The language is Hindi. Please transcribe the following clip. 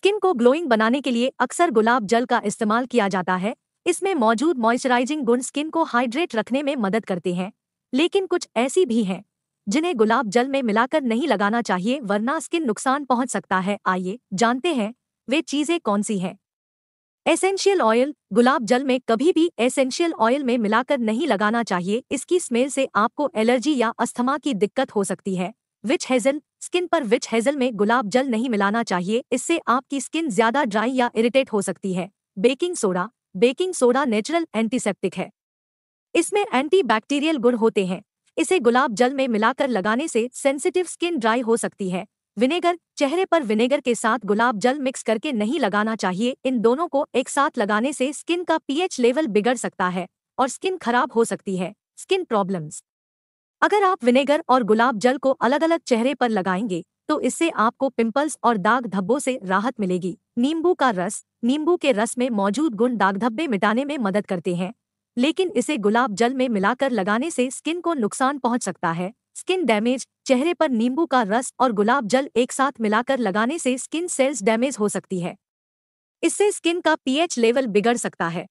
स्किन को ग्लोइंग बनाने के लिए अक्सर गुलाब जल का इस्तेमाल किया जाता है इसमें मौजूद मॉइस्चराइजिंग गुण स्किन को हाइड्रेट रखने में मदद करते हैं लेकिन कुछ ऐसी भी हैं जिन्हें गुलाब जल में मिलाकर नहीं लगाना चाहिए वरना स्किन नुकसान पहुंच सकता है आइए जानते हैं वे चीज़ें कौन सी हैं एसेंशियल ऑयल गुलाब जल में कभी भी एसेंशियल ऑयल में मिलाकर नहीं लगाना चाहिए इसकी स्मेल से आपको एलर्जी या अस्थमा की दिक्कत हो सकती है विच हेजल स्किन पर विच हेजल में गुलाब जल नहीं मिलाना चाहिए इससे आपकी स्किन ज्यादा ड्राई या इरिटेट हो सकती है baking soda baking soda natural antiseptic है इसमें एंटीबैक्टीरियल गुण होते हैं इसे गुलाब जल में मिलाकर लगाने से सेंसिटिव स्किन ड्राई हो सकती है विनेगर चेहरे पर विनेगर के साथ गुलाब जल मिक्स करके नहीं लगाना चाहिए इन दोनों को एक साथ लगाने से स्किन का पीएच लेवल बिगड़ सकता है और स्किन खराब हो सकती है स्किन प्रॉब्लम्स अगर आप विनेगर और गुलाब जल को अलग अलग चेहरे पर लगाएंगे तो इससे आपको पिंपल्स और दाग धब्बों से राहत मिलेगी नींबू का रस नींबू के रस में मौजूद गुण दाग धब्बे मिटाने में मदद करते हैं लेकिन इसे गुलाब जल में मिलाकर लगाने से स्किन को नुकसान पहुंच सकता है स्किन डैमेज चेहरे पर नींबू का रस और गुलाब जल एक साथ मिलाकर लगाने से स्किन सेल्स डैमेज हो सकती है इससे स्किन का पीएच लेवल बिगड़ सकता है